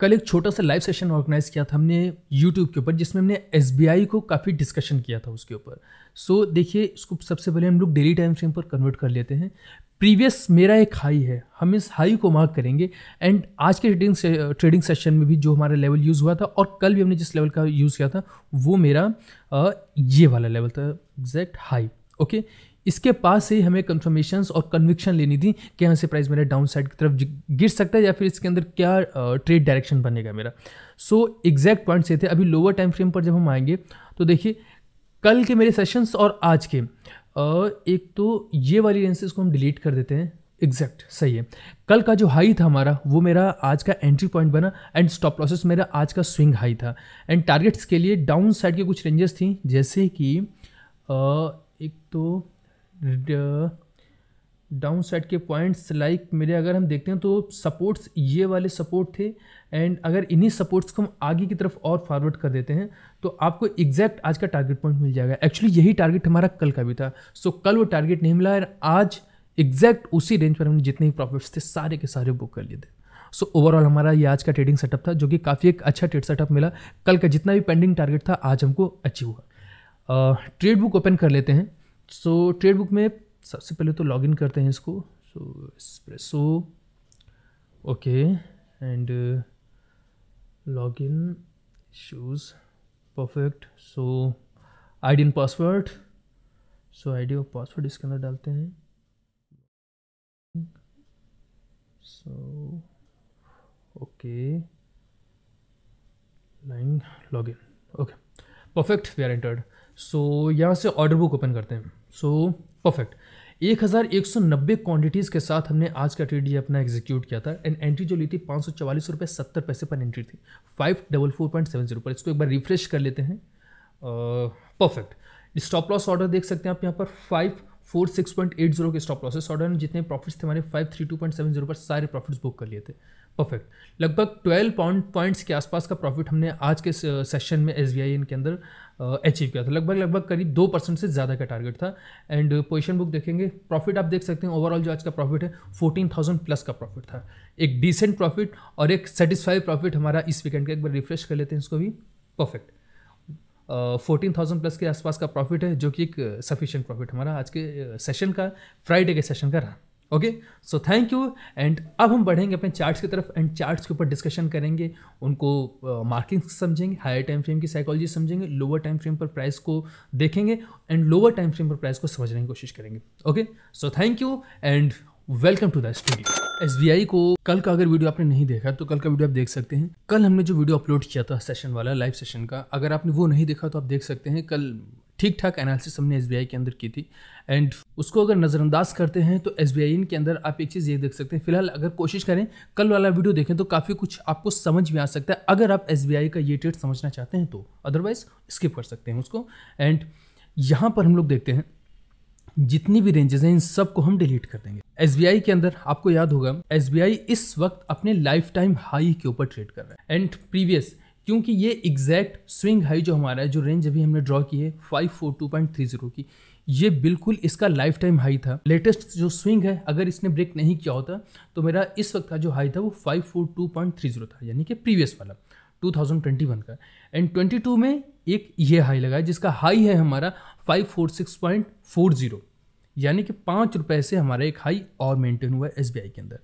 कल एक छोटा सा लाइव सेशन ऑर्गेनाइज किया था हमने यूट्यूब के ऊपर जिसमें हमने एस को काफ़ी डिस्कशन किया था उसके ऊपर सो so, देखिए इसको सबसे पहले हम लोग डेली टाइम फ्रेम पर कन्वर्ट कर लेते हैं प्रीवियस मेरा एक हाई है हम इस हाई को मार्क करेंगे एंड आज के ट्रेडिंग से, ट्रेडिंग सेशन में भी जो हमारा लेवल यूज़ हुआ था और कल भी हमने जिस लेवल का यूज़ किया था वो मेरा ये वाला लेवल था एग्जैक्ट हाई ओके इसके पास से ही हमें कन्फर्मेशन और कन्विक्शन लेनी थी कि यहाँ से प्राइस मेरा डाउन साइड की तरफ गिर सकता है या फिर इसके अंदर क्या ट्रेड डायरेक्शन बनेगा मेरा सो एग्जैक्ट पॉइंट्स ये थे अभी लोअर टाइम फ्रेम पर जब हम आएंगे तो देखिए कल के मेरे सेशंस और आज के एक तो ये वाली रेंसेस को हम डिलीट कर देते हैं एग्जैक्ट सही है कल का जो हाई था हमारा वो मेरा आज का एंट्री पॉइंट बना एंड स्टॉप लॉसेस मेरा आज का स्विंग हाई था एंड टारगेट्स के लिए डाउन साइड के कुछ रेंजेस थी जैसे कि एक तो डाउन साइड के पॉइंट्स लाइक मेरे अगर हम देखते हैं तो सपोर्ट्स ये वाले सपोर्ट थे एंड अगर इन्हीं सपोर्ट्स को हम आगे की तरफ और फॉरवर्ड कर देते हैं तो आपको एग्जैक्ट आज का टारगेट पॉइंट मिल जाएगा एक्चुअली यही टारगेट हमारा कल का भी था सो so, कल वो टारगेट नहीं मिला एंड आज एग्जैक्ट उसी रेंज पर हमने जितने भी प्रॉफिट्स थे सारे के सारे बुक कर लिए थे सो so, ओवरऑल हमारा ये आज का ट्रेडिंग सेटअप था जो कि काफ़ी एक अच्छा ट्रेड सेटअप मिला कल का जितना भी पेंडिंग टारगेट था आज हमको अचीव हुआ ट्रेड बुक ओपन कर लेते हैं सो ट्रेड बुक में सबसे पहले तो लॉगिन करते हैं इसको so espresso okay and log in shows perfect so I D and password so I D और पासवर्ड इसके अंदर डालते हैं so okay log in okay perfect we are entered so यहाँ से ऑर्डर बुक ओपन करते हैं सो परफेक्ट एक एक हज़ार सौ नब्बे क्वांटिटीज़ के साथ हमने आज का ट्रेड ये अपना एग्जीक्यूट किया था एंड एंट्री जो ली थी पाँच सौ चवालीस रुपये सत्तर पैसे पर एंट्री थी five double four point seven zero पर इसको एक बार रिफ्रेश कर लेते हैं परफेक्ट स्टॉप लॉस ऑर्डर देख सकते हैं आप यहाँ पर five four six point eight zero के स्टॉप लॉसेस ऑर्डर में जितने प्रॉफिट्स थे हमारे five three two point seven zero पर सारे प्रॉफिट्स बुक कर लिए थे परफेक्ट लगभग ट्वेल्व पॉइंट पॉइंट्स के आसपास का प्रॉफिट हमने आज के सेशन में एस के अंदर अचीव किया था लगभग लगभग करीब दो परसेंट से ज़्यादा का टारगेट था एंड पोजिशन बुक देखेंगे प्रॉफिट आप देख सकते हैं ओवरऑल जो आज का प्रॉफिट है फोर्टीन थाउजेंड प्लस का प्रॉफिट था एक डिसेंट प्रॉफिट और एक सेटिस्फाइड प्रॉफिट हमारा इस वीकेंड का एक बार रिफ्रेश कर लेते हैं इसको भी परफेक्ट फोर्टीन थाउजेंड प्लस के आसपास का प्रॉफिट है जो कि एक सफिशेंट प्रॉफिट हमारा आज के सेशन का फ्राइडे के सेशन का रहा okay so thank you and अब हम बढ़ेंगे अपने चार्ट्स की तरफ एंड चार्ट्स के ऊपर डिस्कशन करेंगे उनको मार्किंग uh, समझेंगे हायर टाइम फ्रेम की साइकोलॉजी समझेंगे लोअर टाइम फ्रेम पर प्राइस को देखेंगे एंड लोअर टाइम फ्रेम पर प्राइस को समझने की कोशिश करेंगे okay so thank you and welcome to the studio S को कल का अगर वीडियो आपने नहीं देखा तो कल का वीडियो आप देख सकते हैं कल हमने जो वीडियो अपलोड किया था सेशन वाला लाइव सेशन का अगर आपने वो नहीं देखा तो आप देख सकते हैं कल ठीक ठाक एनालिसिस हमने एस के अंदर की थी एंड उसको अगर नज़रअंदाज करते हैं तो एस के अंदर आप एक चीज़ ये देख सकते हैं फिलहाल अगर कोशिश करें कल वाला वीडियो देखें तो काफ़ी कुछ आपको समझ में आ सकता है अगर आप एस का ये ट्रेड समझना चाहते हैं तो अदरवाइज स्किप कर सकते हैं उसको एंड यहाँ पर हम लोग देखते हैं जितनी भी रेंजेस हैं इन सबको हम डिलीट कर देंगे एस के अंदर आपको याद होगा एस इस वक्त अपने लाइफ टाइम हाई के ऊपर ट्रेड कर रहा है एंड प्रीवियस क्योंकि ये एग्जैक्ट स्विंग हाई जो हमारा है जो रेंज अभी हमने ड्रॉ की है five four two point three zero की ये बिल्कुल इसका लाइफ टाइम हाई था लेटेस्ट जो स्विंग है अगर इसने ब्रेक नहीं किया होता तो मेरा इस वक्त का जो हाई था वो five four two point three zero था यानी कि प्रीवियस वाला टू थाउजेंड ट्वेंटी वन का एंड ट्वेंटी टू में एक ये हाई लगा है जिसका हाई है हमारा five four four six point zero यानी कि पाँच रुपये से हमारा एक हाई और मेंटेन हुआ है एस के अंदर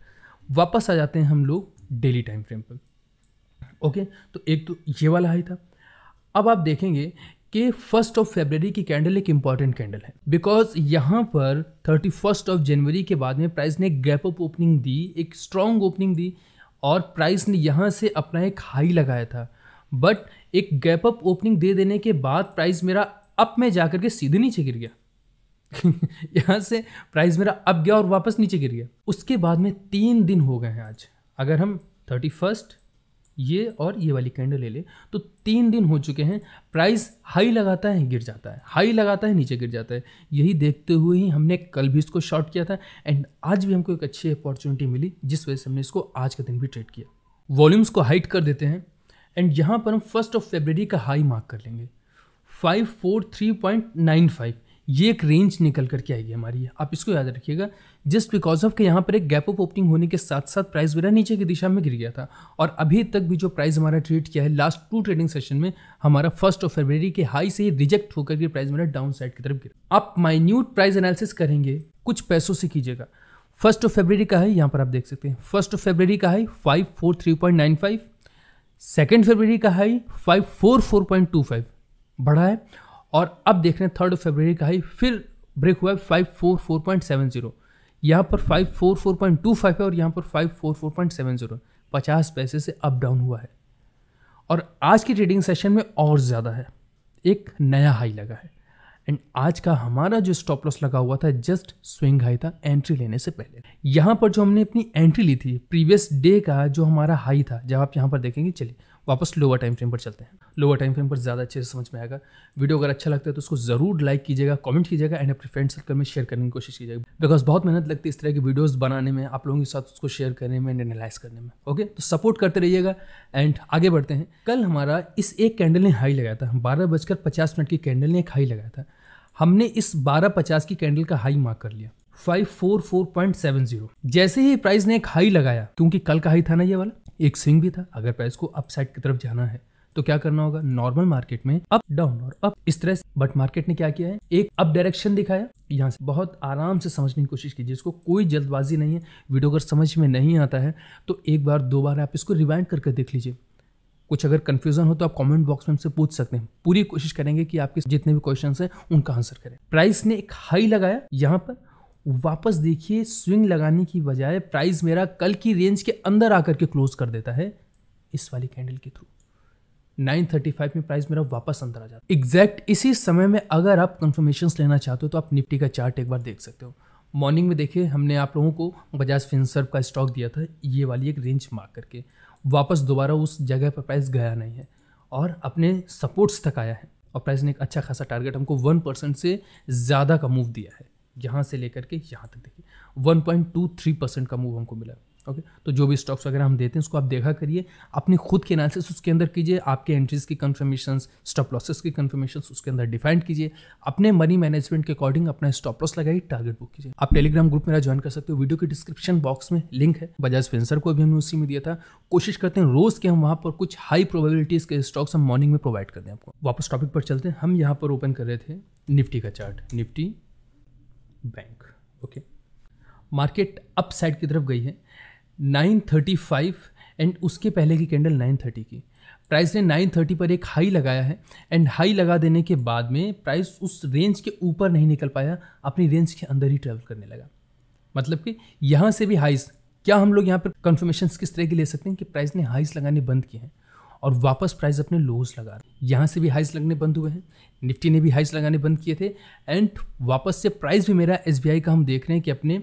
वापस आ जाते हैं हम लोग डेली टाइम फ्रेम पर ओके तो एक तो ये वाला हाई था अब आप देखेंगे कि फर्स्ट ऑफ फेबररी की कैंडल एक इंपॉर्टेंट कैंडल है बिकॉज यहाँ पर थर्टी फर्स्ट ऑफ जनवरी के बाद में प्राइस ने गैप अप ओपनिंग दी एक स्ट्रॉन्ग ओपनिंग दी और प्राइस ने यहाँ से अपना एक हाई लगाया था बट एक गैप अप ओपनिंग दे देने के बाद प्राइस मेरा अप में जा के सीधे नीचे गिर गया यहाँ से प्राइस मेरा अप गया और वापस नीचे गिर गया उसके बाद में तीन दिन हो गए हैं आज अगर हम थर्टी फर्स्ट ये और ये वाली कैंडल ले ले तो तीन दिन हो चुके हैं प्राइस हाई लगाता है गिर जाता है हाई लगाता है नीचे गिर जाता है यही देखते हुए ही हमने कल भी इसको शॉर्ट किया था एंड आज भी हमको एक अच्छी अपॉर्चुनिटी मिली जिस वजह से हमने इसको आज का दिन भी ट्रेड किया वॉल्यूम्स को हाइट कर देते हैं एंड यहाँ पर हम फर्स्ट ऑफ फेबररी का हाई मार्क कर लेंगे five four three point nine five ये एक रेंज निकल करके आएगी हमारी आप इसको याद रखिएगा जस्ट बिकॉज ऑफ के यहाँ पर एक गैप ऑफ ओपनिंग होने के साथ साथ प्राइस मेरा नीचे की दिशा में गिर गया था और अभी तक भी जो प्राइस हमारा ट्रेड किया है लास्ट टू ट्रेडिंग सेशन में हमारा फर्स्ट ऑफ फरवरी के हाई से ही रिजेक्ट होकर के प्राइस मेरा डाउन साइड की तरफ गिर आप माइन्यूट प्राइस एनालिसिस करेंगे कुछ पैसों से कीजिएगा फर्स्ट ऑफ फेबररी का है यहाँ पर आप देख सकते हैं फर्स्ट ऑफ फेबररी का है five four three point nine five second February का high five four four point two five बढ़ा है और अब देख रहे हैं थर्ड फेबररी का हाई फिर ब्रेक हुआ है five four four point seven zero यहाँ पर five four four point two five है और यहाँ पर five four four point seven zero पचास पैसे से अप डाउन हुआ है और आज की ट्रेडिंग सेशन में और ज़्यादा है एक नया हाई लगा है एंड आज का हमारा जो स्टॉप लॉस लगा हुआ था जस्ट स्विंग हाई था एंट्री लेने से पहले यहाँ पर जो हमने अपनी एंट्री ली थी प्रीवियस डे का जो हमारा हाई था जब आप यहाँ पर देखेंगे चलिए वापस लोअर टाइम फ्रेम पर चलते हैं लोअर टाइम फ्रेम पर ज़्यादा अच्छे से समझ में आएगा वीडियो अगर अच्छा लगता है तो उसको ज़रूर लाइक कीजिएगा कमेंट कीजिएगा एंड अपने फ्रेंड सर्कल में शेयर करने की कोशिश कीजिएगा बिकॉज बहुत मेहनत लगती है इस तरह की वीडियोज़ बनाने में आप लोगों के साथ उसको शेयर करने में एंड एनालाइज करने में ओके तो सपोर्ट करते रहिएगा एंड आगे बढ़ते हैं कल हमारा इस एक कैंडल ने हाई लगाया था बारह बजकर पचास मिनट की कैंडल ने एक हाई लगाया था हमने इस बारह पचास की कैंडल का हाई मार्क कर लिया 544.70 जैसे ही प्राइस ने एक हाई लगाया क्योंकि कल का हाई था ना ये वाला एक स्विंग भी था अगर प्राइस को अपसाइड की तरफ जाना है तो क्या करना होगा नॉर्मल मार्केट में अप डाउन और अप इस तरह से बट मार्केट ने क्या किया है एक अप डायरेक्शन दिखाया यहाँ से बहुत आराम से समझने की कोशिश कीजिए इसको कोई जल्दबाजी नहीं है वीडियो अगर समझ में नहीं आता है तो एक बार दो बार आप इसको रिवाइंड करके देख लीजिए कुछ अगर कन्फ्यूजन हो तो आप कमेंट बॉक्स में हमसे पूछ सकते हैं पूरी कोशिश करेंगे कि आपके जितने भी क्वेश्चन हैं उनका आंसर करें प्राइस ने एक हाई लगाया यहाँ पर वापस देखिए स्विंग लगाने की बजाय प्राइस मेरा कल की रेंज के अंदर आकर के क्लोज कर देता है इस वाली कैंडल के थ्रू 935 में प्राइस मेरा वापस अंदर आ जाता है एग्जैक्ट इसी समय में अगर आप कंफर्मेशन लेना चाहते हो तो आप निफ्टी का चार्ट एक बार देख सकते हो मॉर्निंग में देखिए हमने आप लोगों को बजाज फिनसर्व का स्टॉक दिया था ये वाली एक रेंज मार्क करके वापस दोबारा उस जगह पर प्राइस गया नहीं है और अपने सपोर्ट्स तक आया है और प्राइस ने एक अच्छा खासा टारगेट हमको वन परसेंट से ज़्यादा का मूव दिया है यहाँ से लेकर के यहाँ तक देखिए one point two three percent का मूव हमको मिला ओके okay? तो जो भी स्टॉक्स वगैरह हम देते हैं उसको आप देखा करिए अपनी खुद के एनालिसिस उसके अंदर कीजिए आपके एंट्रीज की कन्फर्मेशन स्टॉप लॉसेस की कन्फर्मेशन उसके अंदर डिफाइन कीजिए अपने मनी मैनेजमेंट के अकॉर्डिंग अपना स्टॉप लॉस लगाइए टारगेट बुक कीजिए आप टेलीग्राम ग्रुप मेरा ज्वाइन कर सकते हो वीडियो के डिस्क्रिप्शन बॉक्स में लिंक है बजाज फेंसर को भी हमने उसी में दिया था कोशिश करते हैं रोज के हम वहाँ पर कुछ हाई प्रोबेबिलिटीज के स्टॉक्स हम मॉर्निंग में प्रोवाइड कर दें आपको वापस टॉपिक पर चलते हैं हम यहाँ पर ओपन कर रहे थे निफ्टी का chart Nifty bank okay market upside की तरफ गई है 935 एंड उसके पहले की कैंडल 930 की प्राइस ने 930 पर एक हाई लगाया है एंड हाई लगा देने के बाद में प्राइस उस रेंज के ऊपर नहीं निकल पाया अपनी रेंज के अंदर ही ट्रैवल करने लगा मतलब कि यहाँ से भी हाइस क्या हम लोग यहाँ पर कन्फर्मेशन किस तरह की ले सकते हैं कि प्राइस ने हाइस लगाने बंद किए हैं और वापस प्राइस अपने लोज लगा रहे यहाँ से भी हाइस लगने बंद हुए हैं निफ्टी ने भी हाइस लगाने बंद किए थे एंड वापस से प्राइस भी मेरा एस का हम देख रहे हैं कि अपने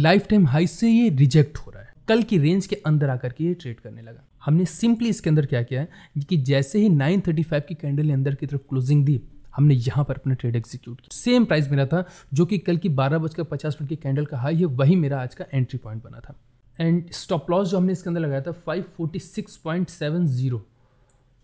लाइफ टाइम हाइस से ये रिजेक्ट हो रहा है कल की रेंज के अंदर आकर के ये ट्रेड करने लगा हमने सिंपली इसके अंदर क्या किया है कि जैसे ही 935 की कैंडल ने अंदर की तरफ क्लोजिंग दी हमने यहाँ पर अपना ट्रेड एग्जीक्यूट किया सेम प्राइस मेरा था जो कि कल की बारह बजकर पचास मिनट की कैंडल का हाई है वही मेरा आज का एंट्री पॉइंट बना था एंड स्टॉप लॉस जो हमने इसके अंदर लगाया था five forty six point seven zero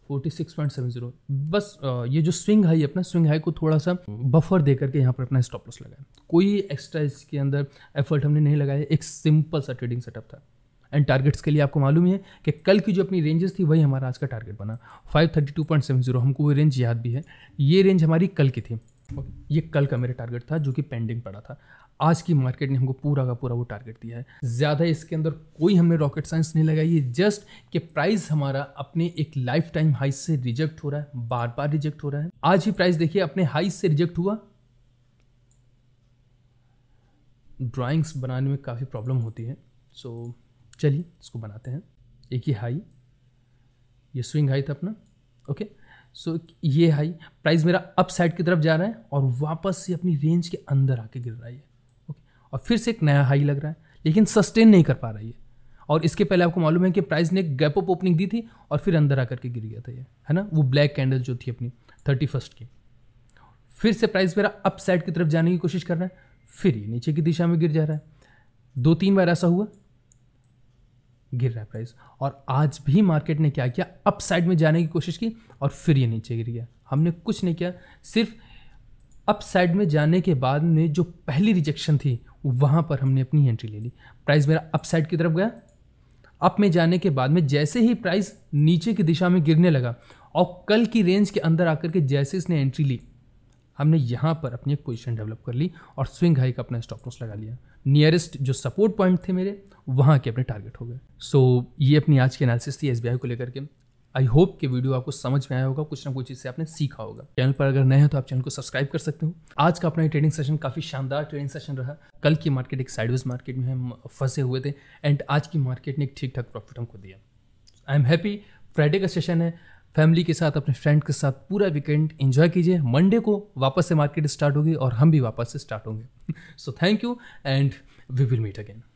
forty six point seven zero बस ये जो स्विंग हाई अपना स्विंग हाई को थोड़ा सा बफर दे करके यहाँ पर अपना स्टॉप लॉस लगाया कोई एक्स्ट्रा इसके अंदर एफर्ट हमने नहीं लगाया एक सिंपल सा ट्रेडिंग सेटअप था एंड टारगेट्स के लिए आपको मालूम है कि कल की जो अपनी रेंजेस थी वही हमारा आज का टारगेट बना five thirty two point seven zero हमको वो रेंज याद भी है ये रेंज हमारी कल की थी ये कल का मेरा टारगेट था जो कि पेंडिंग पड़ा था आज की मार्केट ने हमको पूरा का पूरा वो टारगेट दिया है ज़्यादा इसके अंदर कोई हमने रॉकेट साइंस नहीं लगाई है जस्ट कि प्राइस हमारा अपने एक लाइफ टाइम हाई से रिजेक्ट हो रहा है बार बार रिजेक्ट हो रहा है आज ही प्राइस देखिए अपने हाई से रिजेक्ट हुआ ड्राइंग्स बनाने में काफ़ी प्रॉब्लम होती है सो so, चलिए इसको बनाते हैं एक ही हाई ये स्विंग हाई था अपना ओके okay? सो so, ये हाई प्राइस मेरा अप साइड की तरफ जा रहा है और वापस से अपनी रेंज के अंदर आके गिर रहा है और फिर से एक नया हाई लग रहा है लेकिन सस्टेन नहीं कर पा रहा है और इसके पहले आपको मालूम है कि प्राइस ने एक गैप अप ओपनिंग दी थी और फिर अंदर आकर के गिर गया था ये है ना वो ब्लैक कैंडल जो थी अपनी थर्टी फर्स्ट की फिर से प्राइस मेरा अप साइड की तरफ जाने की कोशिश कर रहा है फिर ये नीचे की दिशा में गिर जा रहा है दो तीन बार ऐसा हुआ गिर रहा है प्राइस और आज भी मार्केट ने क्या किया अप साइड में जाने की कोशिश की और फिर ये नीचे गिर गया हमने कुछ नहीं किया सिर्फ अप साइड में जाने के बाद में जो पहली रिजेक्शन थी वहाँ पर हमने अपनी एंट्री ले ली प्राइस मेरा अपसाइड की तरफ गया अप में जाने के बाद में जैसे ही प्राइस नीचे की दिशा में गिरने लगा और कल की रेंज के अंदर आकर के जैसे इसने एंट्री ली हमने यहाँ पर अपनी एक पोजिशन डेवलप कर ली और स्विंग हाई का अपना स्टॉप लॉस लगा लिया नियरेस्ट जो सपोर्ट पॉइंट थे मेरे वहाँ के अपने टारगेट हो गए सो so, ये अपनी आज की एनालिसिस थी एस को लेकर के आई होप कि वीडियो आपको समझ में आया होगा कुछ ना कुछ इससे आपने सीखा होगा चैनल पर अगर नए हैं तो आप चैनल को सब्सक्राइब कर सकते हो आज का अपना ट्रेडिंग सेशन काफ़ी शानदार ट्रेडिंग सेशन रहा कल की मार्केट एक साइडवेज मार्केट में हम फंसे हुए थे एंड आज की मार्केट ने एक ठीक ठाक प्रॉफिट हमको दिया आई एम हैप्पी फ्राइडे का सेशन है फैमिली के साथ अपने फ्रेंड के साथ पूरा वीकेंड एंजॉय कीजिए मंडे को वापस से मार्केट स्टार्ट होगी और हम भी वापस से स्टार्ट होंगे so thank you and we will meet again